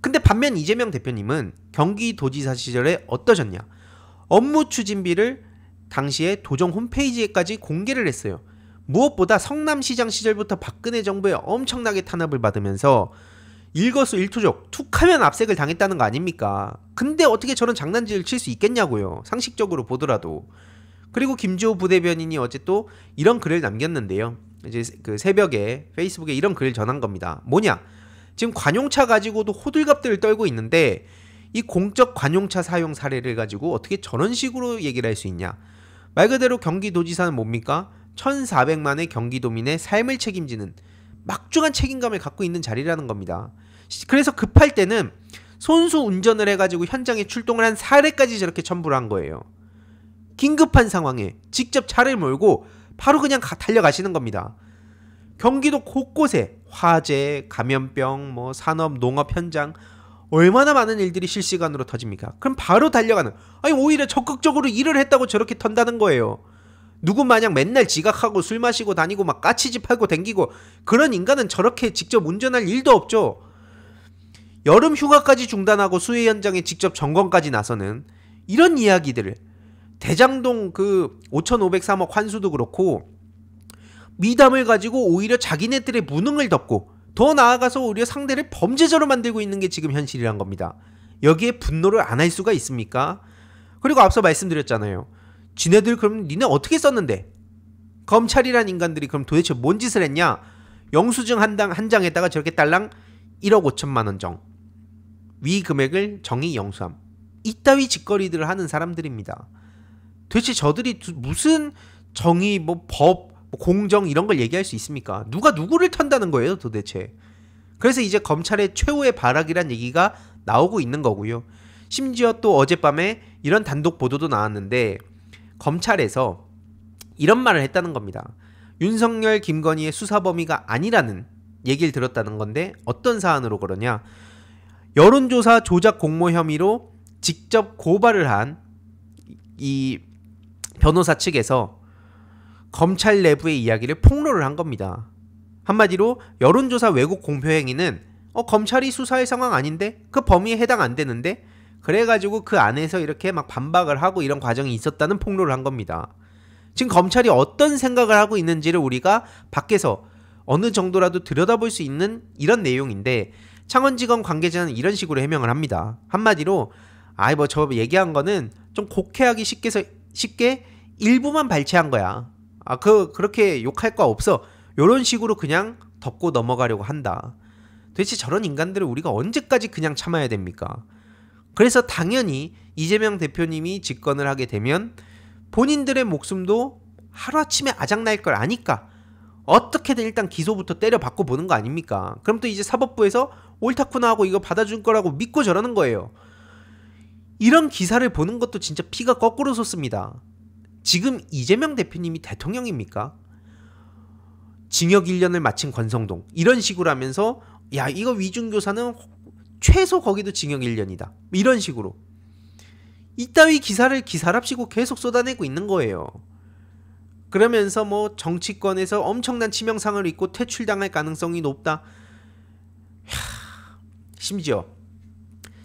근데 반면 이재명 대표님은 경기도지사 시절에 어떠셨냐? 업무 추진비를 당시에 도정 홈페이지에까지 공개를 했어요. 무엇보다 성남시장 시절부터 박근혜 정부의 엄청나게 탄압을 받으면서 일거수 일투족 툭하면 압색을 당했다는 거 아닙니까? 근데 어떻게 저런 장난질을 칠 수 있겠냐고요. 상식적으로 보더라도. 그리고 김주호 부대변인이 어제 또 이런 글을 남겼는데요. 이제 그 새벽에 페이스북에 이런 글을 전한 겁니다. 뭐냐? 지금 관용차 가지고도 호들갑들을 떨고 있는데 이 공적 관용차 사용 사례를 가지고 어떻게 저런 식으로 얘기를 할 수 있냐? 말 그대로 경기도지사는 뭡니까? 1,400만의 경기도민의 삶을 책임지는 막중한 책임감을 갖고 있는 자리라는 겁니다. 그래서 급할 때는 손수 운전을 해가지고 현장에 출동을 한 사례까지 저렇게 첨부를 한 거예요. 긴급한 상황에 직접 차를 몰고 바로 그냥 가, 달려가시는 겁니다. 경기도 곳곳에 화재, 감염병, 뭐 산업, 농업 현장 얼마나 많은 일들이 실시간으로 터집니까? 그럼 바로 달려가는 아니 오히려 적극적으로 일을 했다고 저렇게 턴다는 거예요. 누구 마냥 맨날 지각하고 술 마시고 다니고 막 까치집 팔고 댕기고 그런 인간은 저렇게 직접 운전할 일도 없죠. 여름 휴가까지 중단하고 수해 현장에 직접 점검까지 나서는 이런 이야기들을 대장동 그 5,503억 환수도 그렇고 미담을 가지고 오히려 자기네들의 무능을 덮고 더 나아가서 오히려 상대를 범죄자로 만들고 있는 게 지금 현실이란 겁니다. 여기에 분노를 안 할 수가 있습니까? 그리고 앞서 말씀드렸잖아요. 지네들 그럼 니네 어떻게 썼는데? 검찰이란 인간들이 그럼 도대체 뭔 짓을 했냐? 영수증 한, 당, 한 장에다가 저렇게 딸랑 1억 5천만 원 정. 위 금액을 정의 영수함. 이따위 짓거리들을 하는 사람들입니다. 도대체 저들이 두, 무슨 정의, 뭐 법, 뭐 공정 이런 걸 얘기할 수 있습니까? 누가 누구를 탄다는 거예요 도대체. 그래서 이제 검찰의 최후의 발악이란 얘기가 나오고 있는 거고요. 심지어 또 어젯밤에 이런 단독 보도도 나왔는데 검찰에서 이런 말을 했다는 겁니다. 윤석열, 김건희의 수사 범위가 아니라는 얘기를 들었다는 건데 어떤 사안으로 그러냐? 여론조사 조작 공모 혐의로 직접 고발을 한 이 변호사 측에서 검찰 내부의 이야기를 폭로를 한 겁니다. 한마디로 여론조사 왜곡 공표 행위는 어, 검찰이 수사의 상황 아닌데 그 범위에 해당 안 되는데 그래가지고 그 안에서 이렇게 막 반박을 하고 이런 과정이 있었다는 폭로를 한 겁니다. 지금 검찰이 어떤 생각을 하고 있는지를 우리가 밖에서 어느 정도라도 들여다볼 수 있는 이런 내용인데 창원지검 관계자는 이런 식으로 해명을 합니다. 한마디로 아이 뭐저 얘기한 거는 좀 곡해하기 쉽게 쉽게 일부만 발췌한 거야. 아 그 그렇게 욕할 거 없어. 요런 식으로 그냥 덮고 넘어가려고 한다. 도대체 저런 인간들을 우리가 언제까지 그냥 참아야 됩니까? 그래서 당연히 이재명 대표님이 집권을 하게 되면 본인들의 목숨도 하루아침에 아작날 걸 아니까 어떻게든 일단 기소부터 때려받고 보는 거 아닙니까? 그럼 또 이제 사법부에서 옳다쿠나 하고 이거 받아준 거라고 믿고 저러는 거예요. 이런 기사를 보는 것도 진짜 피가 거꾸로 솟습니다. 지금 이재명 대표님이 대통령입니까? 징역 1년을 마친 권성동 이런 식으로 하면서 야 이거 위중교사는 최소 거기도 징역 1년이다. 이런 식으로. 이따위 기사를 기사랍시고 계속 쏟아내고 있는 거예요. 그러면서 뭐 정치권에서 엄청난 치명상을 입고 퇴출당할 가능성이 높다. 하... 심지어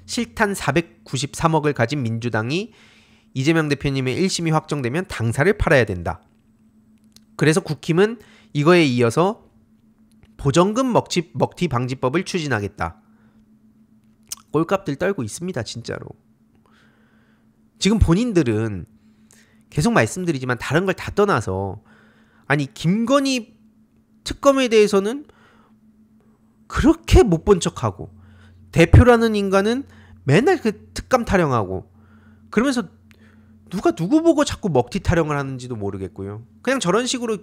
실탄 493억을 가진 민주당이 이재명 대표님의 1심이 확정되면 당사를 팔아야 된다. 그래서 국힘은 이거에 이어서 보정금 먹집, 먹튀 방지법을 추진하겠다. 올값들 떨고 있습니다, 진짜로. 지금 본인들은 계속 말씀드리지만 다른 걸 다 떠나서 아니 김건희 특검에 대해서는 그렇게 못 본 척하고 대표라는 인간은 맨날 그 특감 타령하고 그러면서 누가 누구 보고 자꾸 먹튀 타령을 하는지도 모르겠고요. 그냥 저런 식으로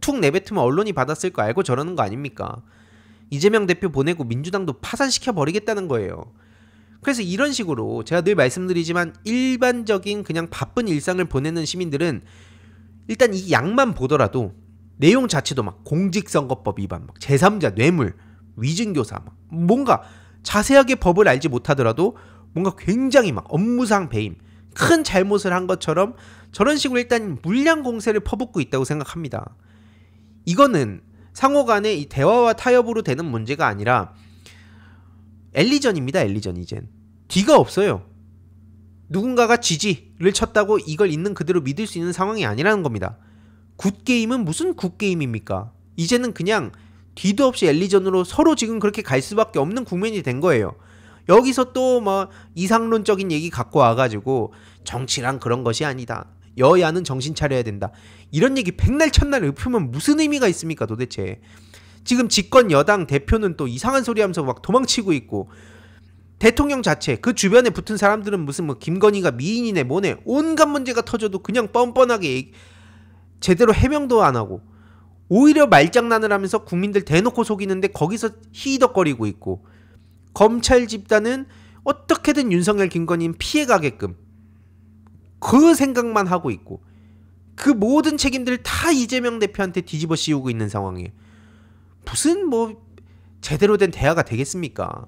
툭 내뱉으면 언론이 받았을 거 알고 저러는 거 아닙니까? 이재명 대표 보내고 민주당도 파산시켜 버리겠다는 거예요. 그래서 이런 식으로 제가 늘 말씀드리지만 일반적인 그냥 바쁜 일상을 보내는 시민들은 일단 이 양만 보더라도 내용 자체도 막 공직선거법 위반, 막 제3자 뇌물, 위증교사, 막 뭔가 자세하게 법을 알지 못하더라도 뭔가 굉장히 막 업무상 배임, 큰 잘못을 한 것처럼 저런 식으로 일단 물량 공세를 퍼붓고 있다고 생각합니다. 이거는 상호 간의 이 대화와 타협으로 되는 문제가 아니라 엘리전입니다. 엘리전 이젠 뒤가 없어요. 누군가가 지지를 쳤다고 이걸 있는 그대로 믿을 수 있는 상황이 아니라는 겁니다. 굿게임은 무슨 굿게임입니까? 이제는 그냥 뒤도 없이 엘리전으로 서로 지금 그렇게 갈 수밖에 없는 국면이 된 거예요. 여기서 또 뭐 이상론적인 얘기 갖고 와가지고 정치란 그런 것이 아니다. 여야는 정신 차려야 된다. 이런 얘기 백날 첫날 읊으면 무슨 의미가 있습니까 도대체. 지금 집권 여당 대표는 또 이상한 소리 하면서 막 도망치고 있고 대통령 자체 그 주변에 붙은 사람들은 무슨 뭐 김건희가 미인이네 뭐네 온갖 문제가 터져도 그냥 뻔뻔하게 얘기, 제대로 해명도 안 하고 오히려 말장난을 하면서 국민들 대놓고 속이는데 거기서 히덕거리고 있고 검찰 집단은 어떻게든 윤석열 김건희는 피해가게끔 그 생각만 하고 있고 그 모든 책임들 을다 이재명 대표한테 뒤집어 씌우고 있는 상황이에요. 무슨 뭐 제대로 된 대화가 되겠습니까?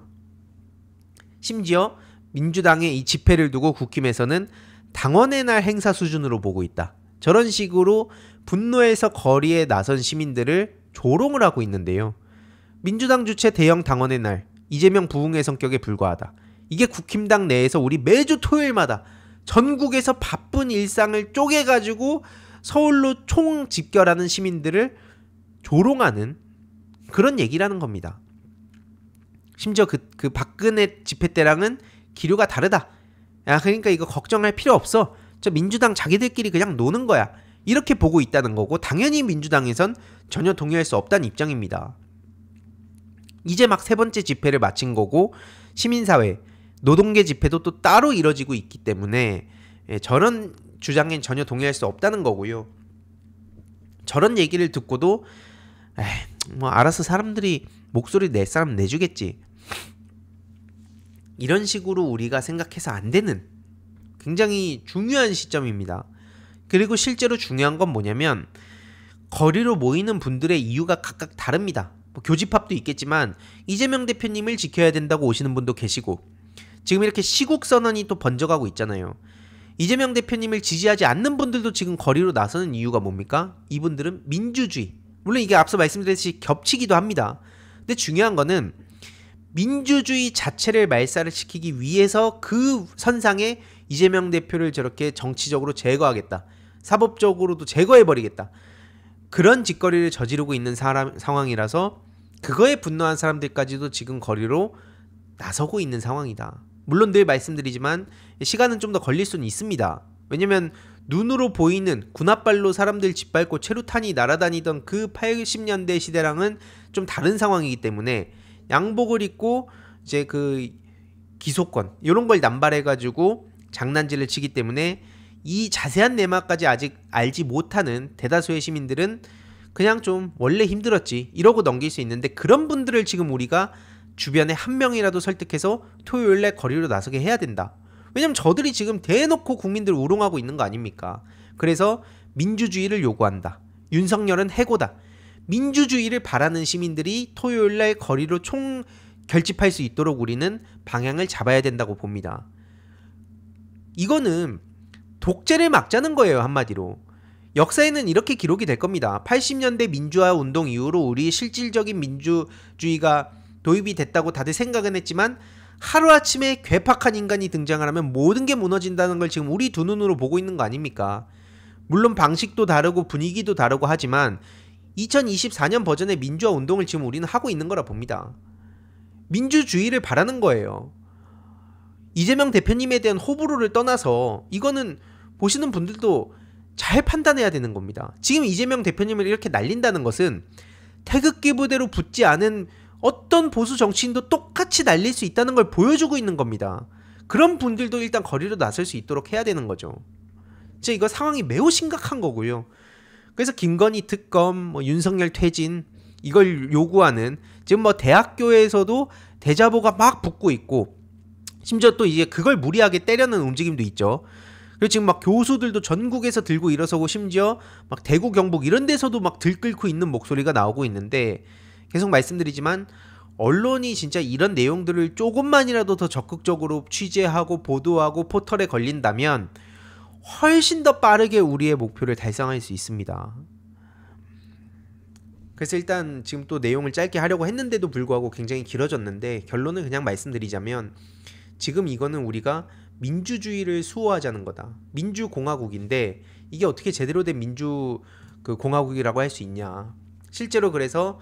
심지어 민주당의 이 집회를 두고 국힘에서는 당원의 날 행사 수준으로 보고 있다. 저런 식으로 분노에서 거리에 나선 시민들을 조롱을 하고 있는데요. 민주당 주최 대형 당원의 날, 이재명 부흥의 성격에 불과하다. 이게 국힘당 내에서 우리 매주 토요일마다 전국에서 바쁜 일상을 쪼개가지고 서울로 총 집결하는 시민들을 조롱하는 그런 얘기라는 겁니다. 심지어 그, 그 박근혜 집회 때랑은 기류가 다르다. 야, 그러니까 이거 걱정할 필요 없어. 저 민주당 자기들끼리 그냥 노는 거야. 이렇게 보고 있다는 거고, 당연히 민주당에선 전혀 동의할 수 없다는 입장입니다. 이제 막 세 번째 집회를 마친 거고, 시민사회, 노동계 집회도 또 따로 이뤄지고 있기 때문에, 예, 저런 주장엔 전혀 동의할 수 없다는 거고요. 저런 얘기를 듣고도 에이, 뭐 알아서 사람들이 목소리 낼 사람 내주겠지. 이런 식으로 우리가 생각해서 안 되는 굉장히 중요한 시점입니다. 그리고 실제로 중요한 건 뭐냐면 거리로 모이는 분들의 이유가 각각 다릅니다. 뭐 교집합도 있겠지만 이재명 대표님을 지켜야 된다고 오시는 분도 계시고 지금 이렇게 시국 선언이 또 번져가고 있잖아요. 이재명 대표님을 지지하지 않는 분들도 지금 거리로 나서는 이유가 뭡니까? 이분들은 민주주의, 물론 이게 앞서 말씀드렸듯이 겹치기도 합니다. 근데 중요한 거는 민주주의 자체를 말살을 시키기 위해서 그 선상에 이재명 대표를 저렇게 정치적으로 제거하겠다. 사법적으로도 제거해버리겠다. 그런 짓거리를 저지르고 있는 사람, 상황이라서 그거에 분노한 사람들까지도 지금 거리로 나서고 있는 상황이다. 물론 늘 말씀드리지만 시간은 좀 더 걸릴 수는 있습니다. 왜냐면 눈으로 보이는 군홧발로 사람들 짓밟고 체루탄이 날아다니던 그 80년대 시대랑은 좀 다른 상황이기 때문에 양복을 입고 이제 그 기소권 이런 걸 남발해 가지고 장난질을 치기 때문에 이 자세한 내막까지 아직 알지 못하는 대다수의 시민들은 그냥 좀 원래 힘들었지 이러고 넘길 수 있는데 그런 분들을 지금 우리가 주변에 한 명이라도 설득해서 토요일날 거리로 나서게 해야 된다. 왜냐면 저들이 지금 대놓고 국민들 우롱하고 있는 거 아닙니까? 그래서 민주주의를 요구한다. 윤석열은 해고다. 민주주의를 바라는 시민들이 토요일 날 거리로 총 결집할 수 있도록 우리는 방향을 잡아야 된다고 봅니다. 이거는 독재를 막자는 거예요, 한마디로. 역사에는 이렇게 기록이 될 겁니다. 80년대 민주화 운동 이후로 우리 실질적인 민주주의가 도입이 됐다고 다들 생각은 했지만 하루아침에 괴팍한 인간이 등장을 하면 모든 게 무너진다는 걸 지금 우리 두 눈으로 보고 있는 거 아닙니까? 물론 방식도 다르고 분위기도 다르고 하지만 2024년 버전의 민주화 운동을 지금 우리는 하고 있는 거라 봅니다. 민주주의를 바라는 거예요. 이재명 대표님에 대한 호불호를 떠나서 이거는 보시는 분들도 잘 판단해야 되는 겁니다. 지금 이재명 대표님을 이렇게 날린다는 것은 태극기 부대로 붙지 않은 어떤 보수 정치인도 똑같이 날릴 수 있다는 걸 보여주고 있는 겁니다. 그런 분들도 일단 거리로 나설 수 있도록 해야 되는 거죠. 이제 이거 상황이 매우 심각한 거고요. 그래서 김건희 특검, 뭐 윤석열 퇴진 이걸 요구하는 지금 뭐 대학교에서도 대자보가 막 붙고 있고 심지어 또 이제 그걸 무리하게 때려는 움직임도 있죠. 그리고 지금 막 교수들도 전국에서 들고 일어서고 심지어 막 대구 경북 이런 데서도 막 들끓고 있는 목소리가 나오고 있는데 계속 말씀드리지만 언론이 진짜 이런 내용들을 조금만이라도 더 적극적으로 취재하고 보도하고 포털에 걸린다면 훨씬 더 빠르게 우리의 목표를 달성할 수 있습니다. 그래서 일단 지금 또 내용을 짧게 하려고 했는데도 불구하고 굉장히 길어졌는데 결론을 그냥 말씀드리자면 지금 이거는 우리가 민주주의를 수호하자는 거다. 민주공화국인데 이게 어떻게 제대로 된 민주 그 공화국이라고 할 수 있냐. 실제로 그래서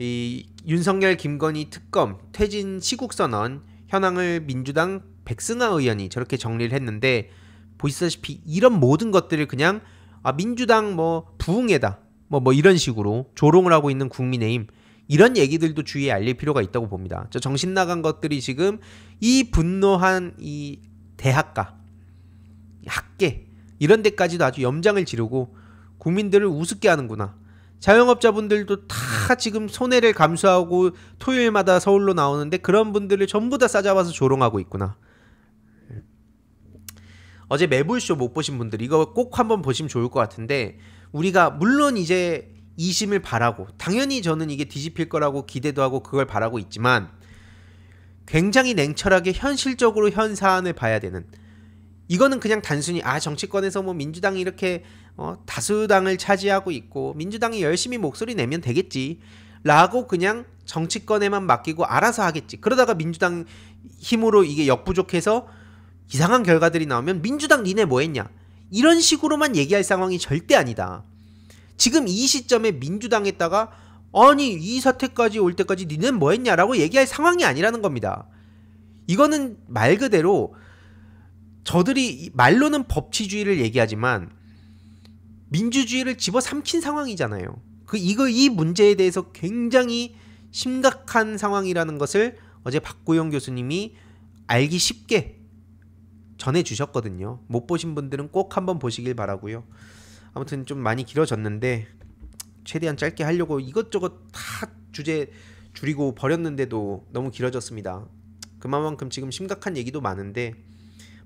이 윤석열 김건희 특검 퇴진 시국선언 현황을 민주당 백승아 의원이 저렇게 정리를 했는데 보시다시피 이런 모든 것들을 그냥 아 민주당 뭐 부흥해다 뭐뭐 뭐 이런 식으로 조롱을 하고 있는 국민의힘 이런 얘기들도 주위에 알릴 필요가 있다고 봅니다. 저 정신 나간 것들이 지금 이 분노한 이 대학가 학계 이런 데까지도 아주 염장을 지르고 국민들을 우습게 하는구나. 자영업자분들도 다 지금 손해를 감수하고 토요일마다 서울로 나오는데 그런 분들을 전부 다 싸잡아서 조롱하고 있구나. 어제 매불쇼 못 보신 분들 이거 꼭 한번 보시면 좋을 것 같은데 우리가 물론 이제 이심을 바라고 당연히 저는 이게 뒤집힐 거라고 기대도 하고 그걸 바라고 있지만 굉장히 냉철하게 현실적으로 현 사안을 봐야 되는 이거는 그냥 단순히 아 정치권에서 뭐 민주당이 이렇게 어, 다수당을 차지하고 있고 민주당이 열심히 목소리 내면 되겠지라고 그냥 정치권에만 맡기고 알아서 하겠지. 그러다가 민주당 힘으로 이게 역부족해서 이상한 결과들이 나오면 민주당 니네 뭐했냐 이런 식으로만 얘기할 상황이 절대 아니다. 지금 이 시점에 민주당에다가 아니 이 사태까지 올 때까지 니네 뭐했냐라고 얘기할 상황이 아니라는 겁니다. 이거는 말 그대로 저들이 말로는 법치주의를 얘기하지만 민주주의를 집어삼킨 상황이잖아요. 그 이거 이 문제에 대해서 굉장히 심각한 상황이라는 것을 어제 박고영 교수님이 알기 쉽게 전해 주셨거든요. 못 보신 분들은 꼭 한번 보시길 바라고요. 아무튼 좀 많이 길어졌는데 최대한 짧게 하려고 이것저것 다 주제 줄이고 버렸는데도 너무 길어졌습니다. 그만큼 지금 심각한 얘기도 많은데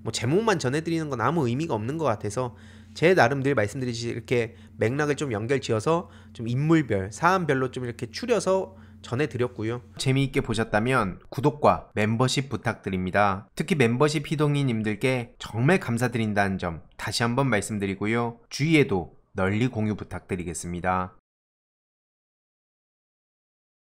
뭐 제목만 전해드리는 건 아무 의미가 없는 것 같아서 제 나름 늘말씀드리지이 이렇게 맥락을 좀 연결지어서 좀 인물별, 사안별로 좀 이렇게 추려서 전해드렸고요. 재미있게 보셨다면 구독과 멤버십 부탁드립니다. 특히 멤버십 희동이님들께 정말 감사드린다는 점 다시 한번 말씀드리고요. 주위에도 널리 공유 부탁드리겠습니다.